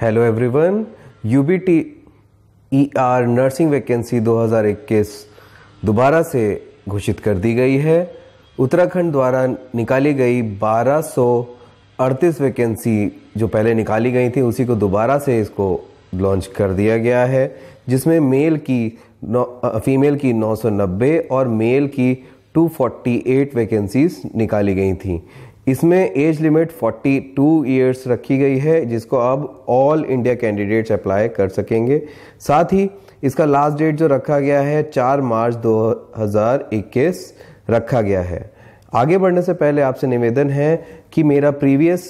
hello everyone UBT ER nursing vacancy 2021 दोबारा से घोषित कर दी गई है उत्तराखंड द्वारा निकाली गई 1238 वैकेंसी जो पहले निकाली गई थी उसी को दोबारा से इसको लॉन्च कर दिया गया है जिसमें मेल की नौ फीमेल की 990 और मेल की 248 वैकेंसीज निकाली गई थी इसमें एज लिमिट 42 इयर्स रखी गई है जिसको अब ऑल इंडिया कैंडिडेट्स अप्लाई कर सकेंगे साथ ही इसका लास्ट डेट जो रखा गया है 4 मार्च 2021 रखा गया है आगे बढ़ने से पहले आपसे निवेदन है कि मेरा प्रीवियस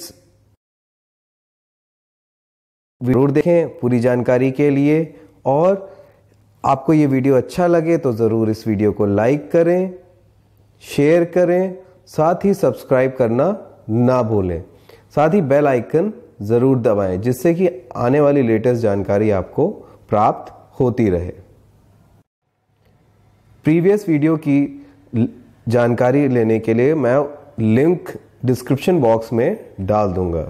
जरूर देखें पूरी जानकारी के लिए और आपको ये वीडियो अच्छा लगे तो ज़रूर इस वीडियो को लाइक करें शेयर करें साथ ही सब्सक्राइब करना ना भूलें साथ ही बेल आइकन ज़रूर दबाएं जिससे कि आने वाली लेटेस्ट जानकारी आपको प्राप्त होती रहे प्रीवियस वीडियो की जानकारी लेने के लिए मैं लिंक डिस्क्रिप्शन बॉक्स में डाल दूंगा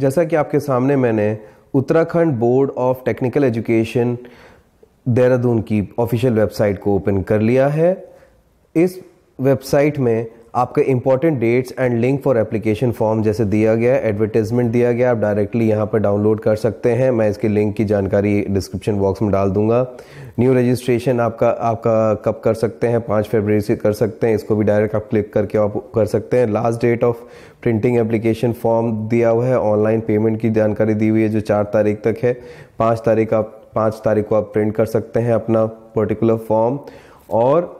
जैसा कि आपके सामने मैंने Uttarakhand board of technical education Dehradun की ऑफिशियल वेबसाइट को ओपन कर लिया है इस वेबसाइट में आपके important dates and link for application form जैसे दिया गया है एडवर्टीजमेंट दिया गया आप डायरेक्टली यहाँ पर डाउनलोड कर सकते हैं मैं इसके लिंक की जानकारी डिस्क्रिप्शन बॉक्स में डाल दूंगा न्यू रजिस्ट्रेशन आपका आपका कब कर सकते हैं पाँच फरवरी से कर सकते हैं इसको भी डायरेक्ट आप क्लिक करके आप कर सकते हैं last date of printing application form दिया हुआ है ऑनलाइन पेमेंट की जानकारी दी हुई है जो चार तारीख तक है पाँच तारीख आप पाँच तारीख को आप प्रिंट कर सकते हैं अपना पर्टिकुलर फॉर्म और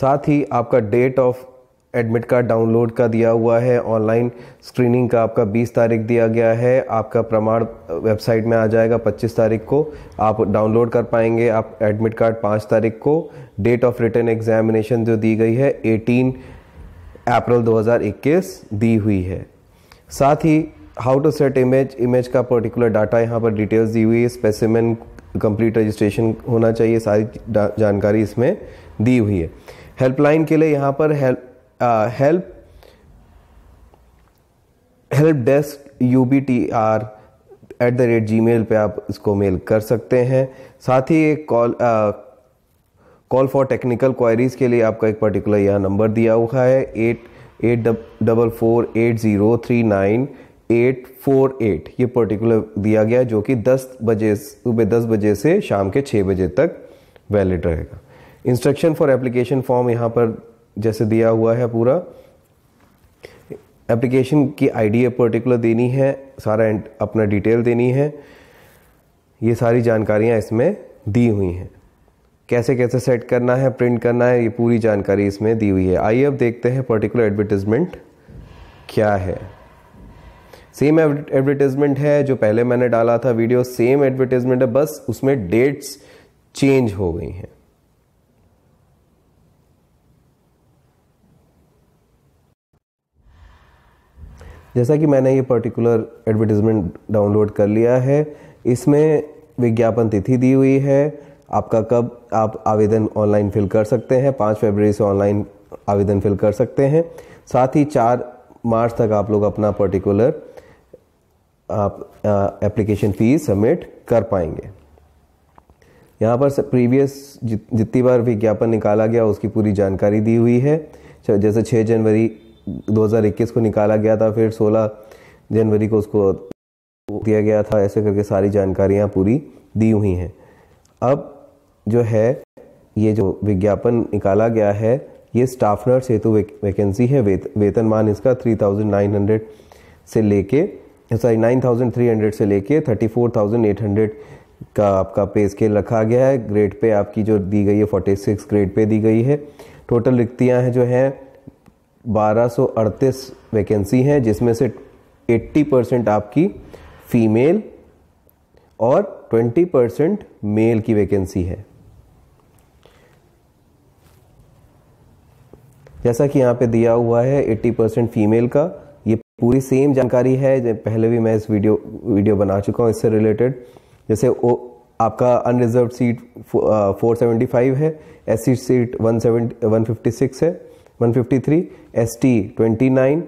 साथ ही आपका date of admit card download का दिया हुआ है ऑनलाइन स्क्रीनिंग का आपका 20 तारीख दिया गया है आपका प्रमाण वेबसाइट में आ जाएगा 25 तारीख को आप डाउनलोड कर पाएंगे आप एडमिट कार्ड 5 तारीख को डेट ऑफ रिटर्न एग्जामिनेशन जो दी गई है 18 अप्रैल 2021 दी हुई है साथ ही how to set image image का पर्टिकुलर डाटा यहाँ पर डिटेल्स दी हुई है स्पेसिमेन कंप्लीट रजिस्ट्रेशन होना चाहिए सारी जानकारी इसमें दी हुई है हेल्पलाइन के लिए यहाँ पर help help desk U B T R at the rate Gmail पर आप इसको मेल कर सकते हैं साथ ही एक call call for technical queries के लिए आपका एक पर्टिकुलर यहाँ नंबर दिया हुआ है eight eight double four eight zero three nine eight four eight ये पर्टिकुलर दिया गया जो कि दस बजे सुबह दस बजे से शाम के छः बजे तक वैलिड रहेगा इंस्ट्रक्शन फॉर एप्लीकेशन फॉर्म यहाँ पर जैसे दिया हुआ है पूरा एप्लीकेशन की आईडी पर्टिकुलर देनी है सारा अपना डिटेल देनी है ये सारी जानकारियाँ इसमें दी हुई हैं कैसे कैसे सेट करना है प्रिंट करना है ये पूरी जानकारी इसमें दी हुई है आइए अब देखते हैं पर्टिकुलर एडवर्टीज़मेंट क्या है सेम एडवर्टीज़मेंट है जो पहले मैंने डाला था वीडियो सेम एडवर्टीज़मेंट है बस उसमें डेट्स चेंज हो गई हैं जैसा कि मैंने ये पर्टिकुलर एडवर्टीज़मेंट डाउनलोड कर लिया है इसमें विज्ञापन तिथि दी हुई है आपका कब आप आवेदन ऑनलाइन फिल कर सकते हैं पाँच फरवरी से ऑनलाइन आवेदन फिल कर सकते हैं साथ ही चार मार्च तक आप लोग अपना पर्टिकुलर आप एप्लीकेशन फीस सबमिट कर पाएंगे यहाँ पर प्रीवियस जितनी बार विज्ञापन निकाला गया उसकी पूरी जानकारी दी हुई है जैसे 6 जनवरी 2021 को निकाला गया था फिर 16 जनवरी को उसको दिया गया था ऐसे करके सारी जानकारियां पूरी दी हुई हैं अब जो है ये जो विज्ञापन निकाला गया है ये स्टाफ नर्स हेतु वैकेंसी है वे, वेतनमान इसका 3,900 से लेके सॉरी 9,300 से लेके 34,800 का आपका पे स्केल रखा गया है ग्रेड पे आपकी जो दी गई है 46 ग्रेड पे दी गई है टोटल रिक्तियाँ हैं जो हैं 1238 वैकेंसी हैं जिसमें से 80 परसेंट आपकी फीमेल और 20 परसेंट मेल की वैकेंसी है जैसा कि यहाँ पे दिया हुआ है 80 परसेंट फीमेल का ये पूरी सेम जानकारी है पहले भी मैं इस वीडियो वीडियो बना चुका हूँ इससे रिलेटेड जैसे ओ, आपका अनरिजर्व सीट 475 है एस सीट 170 156 है 153 ST 29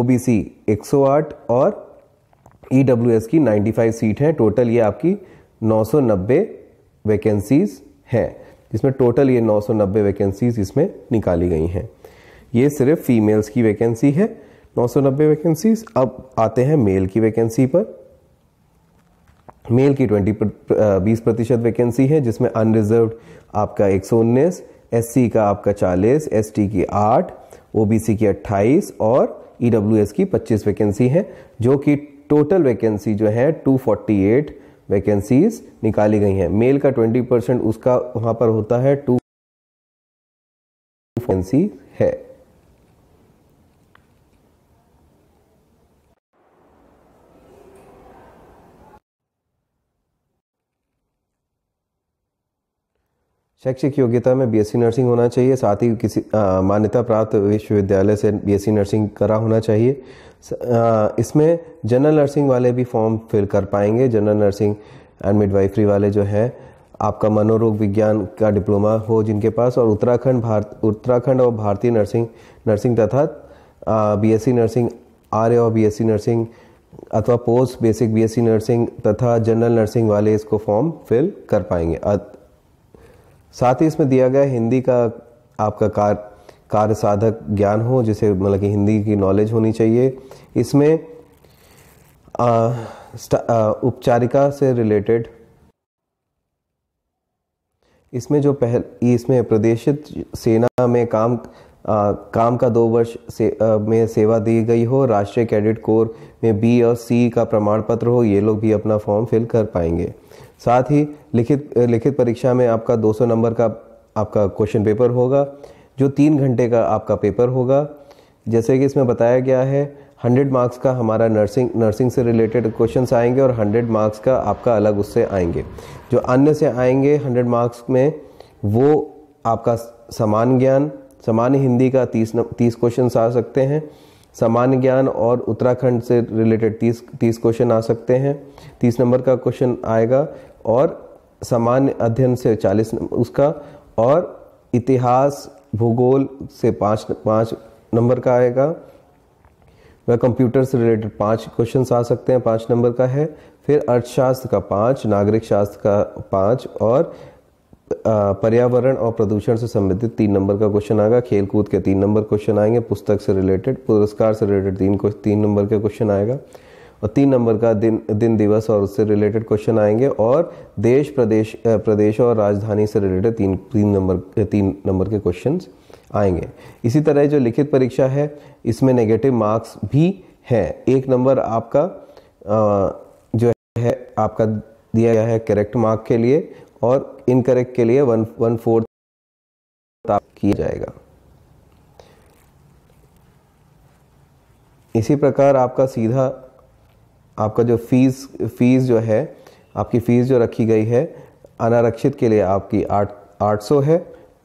OBC 108 और EWS की 95 सीट हैं टोटल ये आपकी 990 वैकेंसीज हैं जिसमें टोटल ये 990 वैकेंसीज इसमें निकाली गई हैं ये सिर्फ फीमेल्स की वैकेंसी है 990 वैकेंसीज अब आते हैं मेल की वैकेंसी पर मेल की 20 20 प्रतिशत वैकेंसी है जिसमें अनरिजर्व आपका एक एस का आपका चालीस एस की आठ ओ की अट्ठाईस और ई e की पच्चीस वैकेंसी है जो कि टोटल वैकेंसी जो है 248 वैकेंसीज निकाली गई हैं मेल का 20 परसेंट उसका वहां पर होता है टू वैकेंसी है शैक्षिक योग्यता में बीएससी नर्सिंग होना चाहिए साथ ही किसी मान्यता प्राप्त विश्वविद्यालय से बीएससी नर्सिंग करा होना चाहिए आ, इसमें जनरल नर्सिंग वाले भी फॉर्म फिल कर पाएंगे जनरल नर्सिंग एंड मिडवाइफरी वाले जो हैं आपका मनोरोग विज्ञान का डिप्लोमा हो जिनके पास और उत्तराखंड भारत उत्तराखंड और भारतीय नर्सिंग नर्सिंग तथा बी सी नर्सिंग आर्य और बी सी नर्सिंग अथवा post basic B C nursing तथा जनरल नर्सिंग वाले इसको फॉर्म फिल कर पाएंगे साथ ही इसमें दिया गया हिंदी का आपका कार कार्य साधक ज्ञान हो जिसे मतलब कि हिंदी की नॉलेज होनी चाहिए इसमें उपचारिका से रिलेटेड इसमें जो पहल इसमें प्रदेशित सेना में काम आ, काम का दो वर्ष से आ, में सेवा दी गई हो राष्ट्रीय कैडेट कोर में बी और सी का प्रमाण पत्र हो ये लोग भी अपना फॉर्म फिल कर पाएंगे साथ ही लिखित लिखित परीक्षा में आपका 200 नंबर का आपका क्वेश्चन पेपर होगा जो तीन घंटे का आपका पेपर होगा जैसे कि इसमें बताया गया है 100 मार्क्स का हमारा नर्सिंग नर्सिंग से रिलेटेड क्वेश्चन आएंगे और 100 मार्क्स का आपका अलग उससे आएंगे जो अन्य से आएंगे 100 मार्क्स में वो आपका समान ज्ञान समान हिंदी का 30 तीस क्वेश्चन आ सकते हैं सामान्य ज्ञान और उत्तराखंड से रिलेटेड तीस तीस क्वेश्चन आ सकते हैं तीस नंबर का क्वेश्चन आएगा और सामान्य अध्ययन से चालीस उसका और इतिहास भूगोल से पाँच पाँच नंबर का आएगा वह कंप्यूटर से रिलेटेड पाँच क्वेश्चन आ सकते हैं पाँच नंबर का है फिर अर्थशास्त्र का पाँच नागरिक शास्त्र का पाँच और पर्यावरण और प्रदूषण से संबंधित तीन नंबर का क्वेश्चन आएगा खेलकूद के तीन नंबर क्वेश्चन आएंगे पुस्तक से रिलेटेड पुरस्कार से रिलेटेड तीन तीन नंबर का क्वेश्चन आएगा और तीन नंबर का दिन दिन दिवस और उससे रिलेटेड क्वेश्चन आएंगे और देश प्रदेश प्रदेश और राजधानी से रिलेटेड तीन तीन नंबर तीन नंबर के क्वेश्चन आएंगे इसी तरह जो लिखित परीक्षा है इसमें नेगेटिव मार्क्स भी हैं एक नंबर आपका जो है आपका दिया गया है करेक्ट मार्क के लिए और इनकरेक्ट के लिए वन वन फोर्थ किया जाएगा इसी प्रकार आपका सीधा आपका जो फीस फीस जो है आपकी फ़ीस जो रखी गई है अनारक्षित के लिए आपकी आठ आठ सौ है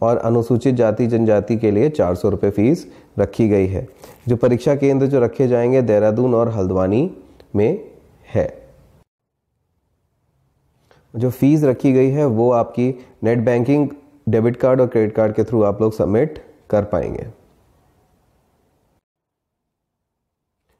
और अनुसूचित जाति जनजाति के लिए चार सौ रुपये फ़ीस रखी गई है जो परीक्षा केंद्र जो रखे जाएंगे देहरादून और हल्द्वानी में है जो फीस रखी गई है वो आपकी नेट बैंकिंग डेबिट कार्ड और क्रेडिट कार्ड के थ्रू आप लोग सबमिट कर पाएंगे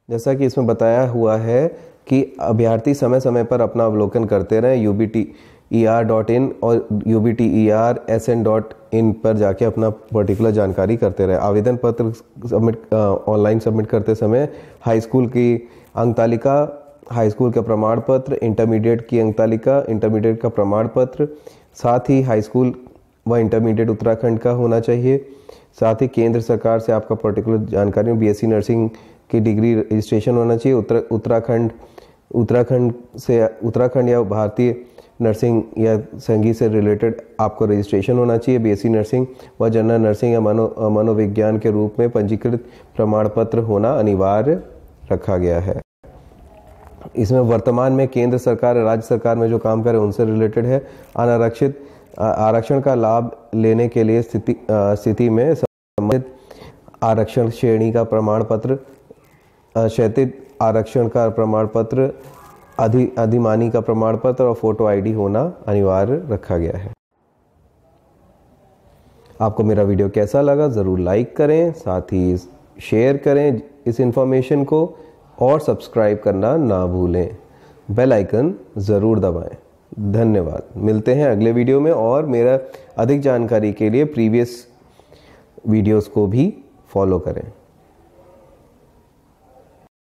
जैसा कि इसमें बताया हुआ है कि अभ्यर्थी समय समय पर अपना अवलोकन करते रहें U B T E R dot in और U B T E R S N dot in पर जाके अपना पर्टिकुलर जानकारी करते रहे आवेदन पत्र सबमिट ऑनलाइन सबमिट करते समय हाई स्कूल की अंक तालिका हाई स्कूल का प्रमाण पत्र इंटरमीडिएट की अंक तालिका इंटरमीडिएट का प्रमाण पत्र साथ ही हाई स्कूल व इंटरमीडिएट उत्तराखंड का होना चाहिए साथ ही केंद्र सरकार से आपका पर्टिकुलर जानकारी सी नर्सिंग की डिग्री रजिस्ट्रेशन होना चाहिए उत्तर उत्तराखंड उत्तराखंड से उत्तराखंड या भारतीय नर्सिंग या संगीत से रिलेटेड आपको रजिस्ट्रेशन होना चाहिए बीएससी नर्सिंग व जनरल नर्सिंग या मनो मनोविज्ञान के रूप में पंजीकृत प्रमाण पत्र होना अनिवार्य रखा गया है इसमें वर्तमान में केंद्र सरकार राज्य सरकार में जो काम करे उनसे रिलेटेड है अनारक्षित आरक्षण का लाभ लेने के लिए स्थिति स्थिति में संबंधित आरक्षण श्रेणी का प्रमाण पत्र क्षेत्र आरक्षण का प्रमाण पत्र अधि अधिमानी का प्रमाण पत्र और फोटो आईडी होना अनिवार्य रखा गया है आपको मेरा वीडियो कैसा लगा ज़रूर लाइक करें साथ ही शेयर करें इस इन्फॉर्मेशन को और सब्सक्राइब करना ना भूलें बेल आइकन ज़रूर दबाएं धन्यवाद मिलते हैं अगले वीडियो में और मेरा अधिक जानकारी के लिए प्रीवियस वीडियोस को भी फॉलो करें